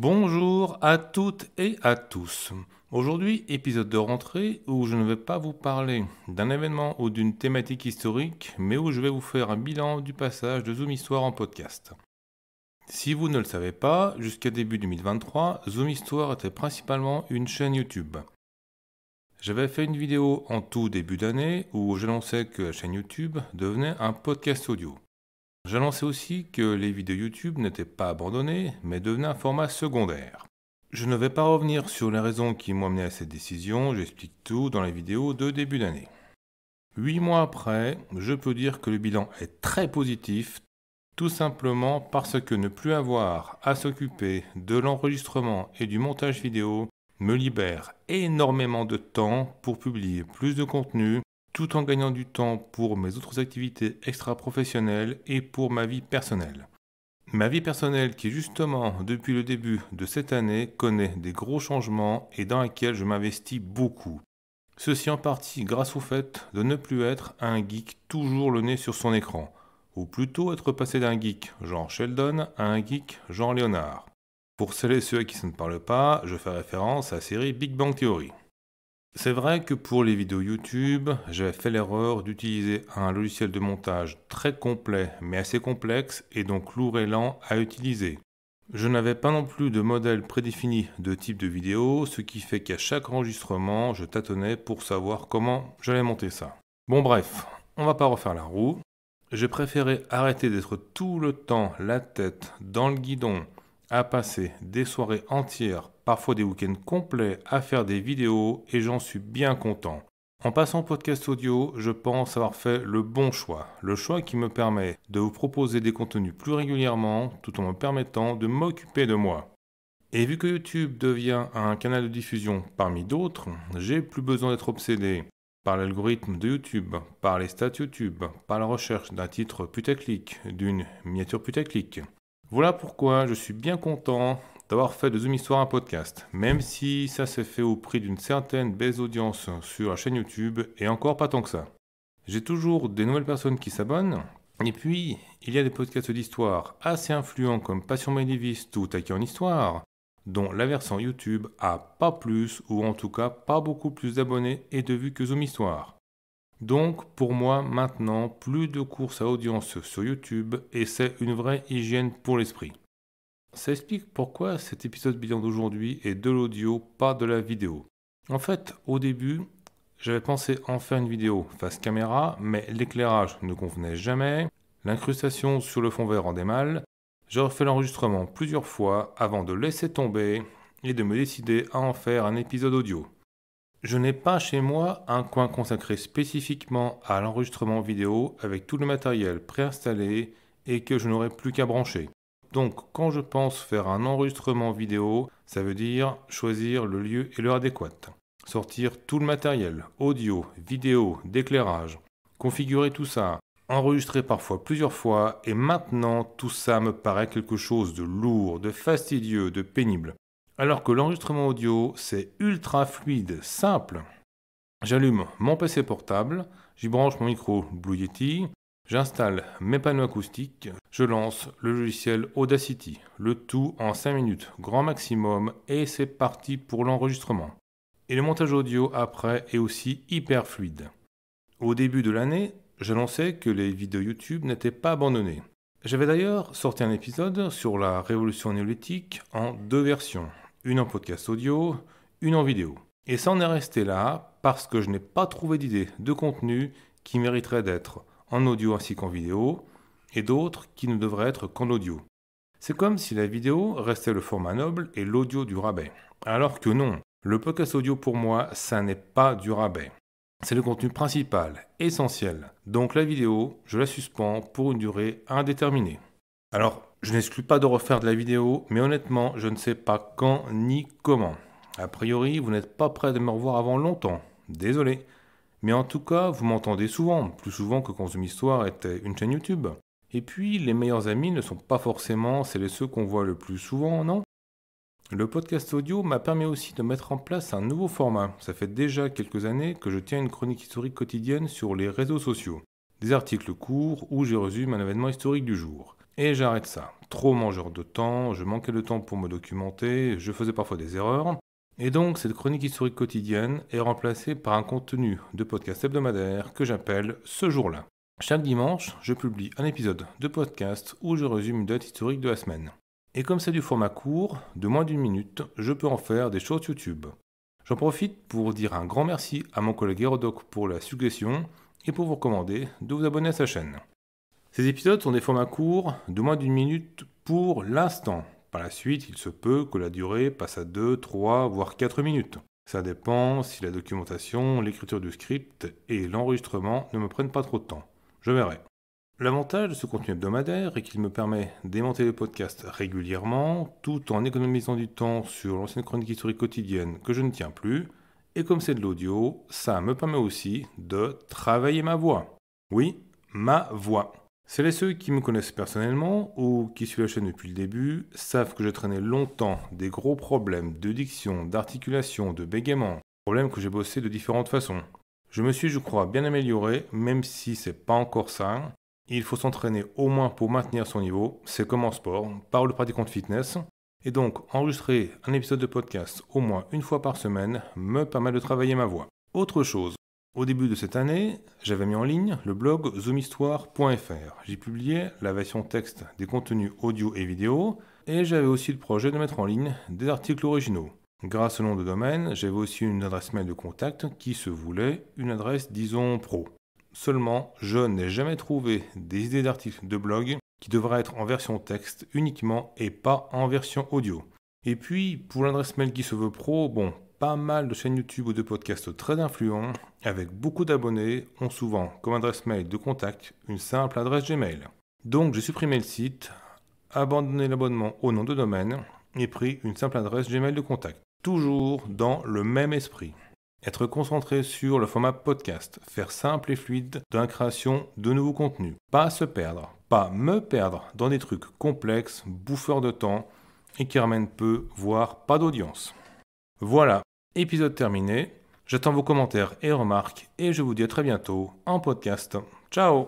Bonjour à toutes et à tous. Aujourd'hui, épisode de rentrée où je ne vais pas vous parler d'un événement ou d'une thématique historique, mais où je vais vous faire un bilan du passage de Zoom Histoire en podcast. Si vous ne le savez pas, jusqu'à début 2023, Zoom Histoire était principalement une chaîne YouTube. J'avais fait une vidéo en tout début d'année où j'annonçais que la chaîne YouTube devenait un podcast audio. J'annonçais aussi que les vidéos YouTube n'étaient pas abandonnées, mais devenaient un format secondaire. Je ne vais pas revenir sur les raisons qui m'ont amené à cette décision, j'explique tout dans la vidéo de début d'année. Huit mois après, je peux dire que le bilan est très positif, tout simplement parce que ne plus avoir à s'occuper de l'enregistrement et du montage vidéo me libère énormément de temps pour publier plus de contenu tout en gagnant du temps pour mes autres activités extra-professionnelles et pour ma vie personnelle. Ma vie personnelle qui justement depuis le début de cette année connaît des gros changements et dans lesquels je m'investis beaucoup. Ceci en partie grâce au fait de ne plus être un geek toujours le nez sur son écran, ou plutôt être passé d'un geek genre Sheldon à un geek genre Léonard. Pour celles et ceux à qui ça ne parle pas, je fais référence à la série Big Bang Theory. C'est vrai que pour les vidéos YouTube, j'avais fait l'erreur d'utiliser un logiciel de montage très complet mais assez complexe et donc lourd et lent à utiliser. Je n'avais pas non plus de modèle prédéfini de type de vidéo, ce qui fait qu'à chaque enregistrement, je tâtonnais pour savoir comment j'allais monter ça. Bon bref, on va pas refaire la roue. J'ai préféré arrêter d'être tout le temps la tête dans le guidon, à passer des soirées entières parfois des week-ends complets à faire des vidéos et j'en suis bien content. En passant au podcast audio, je pense avoir fait le bon choix, le choix qui me permet de vous proposer des contenus plus régulièrement tout en me permettant de m'occuper de moi. Et vu que YouTube devient un canal de diffusion parmi d'autres, j'ai plus besoin d'être obsédé par l'algorithme de YouTube, par les stats YouTube, par la recherche d'un titre putaclic, d'une miniature putaclic. Voilà pourquoi je suis bien content d'avoir fait de Zoom Histoire un podcast, même si ça s'est fait au prix d'une certaine baisse d'audience sur la chaîne YouTube, et encore pas tant que ça. J'ai toujours des nouvelles personnes qui s'abonnent, et puis il y a des podcasts d'histoire assez influents comme Passion Médiviste ou Taquet en Histoire, dont la version YouTube a pas plus, ou en tout cas pas beaucoup plus d'abonnés et de vues que Zoom Histoire. Donc pour moi maintenant, plus de courses à audience sur YouTube, et c'est une vraie hygiène pour l'esprit. Ça explique pourquoi cet épisode bilan d'aujourd'hui est de l'audio, pas de la vidéo. En fait, au début, j'avais pensé en faire une vidéo face caméra, mais l'éclairage ne convenait jamais, l'incrustation sur le fond vert rendait mal, j'ai refait l'enregistrement plusieurs fois avant de laisser tomber et de me décider à en faire un épisode audio. Je n'ai pas chez moi un coin consacré spécifiquement à l'enregistrement vidéo avec tout le matériel préinstallé et que je n'aurai plus qu'à brancher. Donc quand je pense faire un enregistrement vidéo, ça veut dire choisir le lieu et l'heure adéquate, sortir tout le matériel, audio, vidéo, d'éclairage, configurer tout ça, enregistrer parfois plusieurs fois, et maintenant tout ça me paraît quelque chose de lourd, de fastidieux, de pénible. Alors que l'enregistrement audio, c'est ultra fluide, simple. J'allume mon PC portable, j'y branche mon micro Blue Yeti, J'installe mes panneaux acoustiques, je lance le logiciel Audacity, le tout en 5 minutes, grand maximum, et c'est parti pour l'enregistrement. Et le montage audio après est aussi hyper fluide. Au début de l'année, j'annonçais que les vidéos YouTube n'étaient pas abandonnées. J'avais d'ailleurs sorti un épisode sur la révolution néolithique en deux versions, une en podcast audio, une en vidéo. Et ça en est resté là parce que je n'ai pas trouvé d'idée de contenu qui mériterait d'être en audio ainsi qu'en vidéo, et d'autres qui ne devraient être qu'en audio. C'est comme si la vidéo restait le format noble et l'audio du rabais. Alors que non, le podcast audio pour moi, ça n'est pas du rabais. C'est le contenu principal, essentiel. Donc la vidéo, je la suspends pour une durée indéterminée. Alors, je n'exclus pas de refaire de la vidéo, mais honnêtement, je ne sais pas quand ni comment. A priori, vous n'êtes pas prêt de me revoir avant longtemps. Désolé. Mais en tout cas, vous m'entendez souvent, plus souvent que Consume Histoire était une chaîne YouTube. Et puis, les meilleurs amis ne sont pas forcément celles et ceux qu'on voit le plus souvent, non Le podcast audio m'a permis aussi de mettre en place un nouveau format. Ça fait déjà quelques années que je tiens une chronique historique quotidienne sur les réseaux sociaux. Des articles courts où je résume un événement historique du jour. Et j'arrête ça. Trop mangeur de temps, je manquais de temps pour me documenter, je faisais parfois des erreurs. Et donc, cette chronique historique quotidienne est remplacée par un contenu de podcast hebdomadaire que j'appelle Ce jour-là. Chaque dimanche, je publie un épisode de podcast où je résume une date historique de la semaine. Et comme c'est du format court, de moins d'une minute, je peux en faire des choses YouTube. J'en profite pour dire un grand merci à mon collègue Hérodoc pour la suggestion et pour vous recommander de vous abonner à sa chaîne. Ces épisodes sont des formats courts de moins d'une minute pour l'instant. Par la suite, il se peut que la durée passe à 2, 3, voire 4 minutes. Ça dépend si la documentation, l'écriture du script et l'enregistrement ne me prennent pas trop de temps. Je verrai. L'avantage de ce contenu hebdomadaire est qu'il me permet d'aimanter le podcast régulièrement, tout en économisant du temps sur l'ancienne chronique historique quotidienne que je ne tiens plus. Et comme c'est de l'audio, ça me permet aussi de travailler ma voix. Oui, ma voix. Celles et ceux qui me connaissent personnellement ou qui suivent la chaîne depuis le début savent que je traînais longtemps des gros problèmes de diction, d'articulation, de bégaiement, problèmes que j'ai bossé de différentes façons. Je me suis, je crois, bien amélioré, même si c'est pas encore ça. Il faut s'entraîner au moins pour maintenir son niveau, c'est comme en sport, par le pratiquant de fitness. Et donc, enregistrer un épisode de podcast au moins une fois par semaine me permet de travailler ma voix. Autre chose, au début de cette année, j'avais mis en ligne le blog zoomhistoire.fr. J'ai publié la version texte des contenus audio et vidéo, et j'avais aussi le projet de mettre en ligne des articles originaux. Grâce au nom de domaine, j'avais aussi une adresse mail de contact qui se voulait une adresse, disons, pro. Seulement, je n'ai jamais trouvé des idées d'articles de blog qui devraient être en version texte uniquement et pas en version audio. Et puis, pour l'adresse mail qui se veut pro, bon, pas mal de chaînes YouTube ou de podcasts très influents, avec beaucoup d'abonnés, ont souvent comme adresse mail de contact une simple adresse Gmail. Donc j'ai supprimé le site, abandonné l'abonnement au nom de domaine et pris une simple adresse Gmail de contact. Toujours dans le même esprit. Être concentré sur le format podcast, faire simple et fluide dans la création de nouveaux contenus. Pas se perdre, pas me perdre dans des trucs complexes, bouffeurs de temps et qui ramènent peu, voire pas d'audience. Voilà, Épisode terminé. J'attends vos commentaires et remarques et je vous dis à très bientôt en podcast. Ciao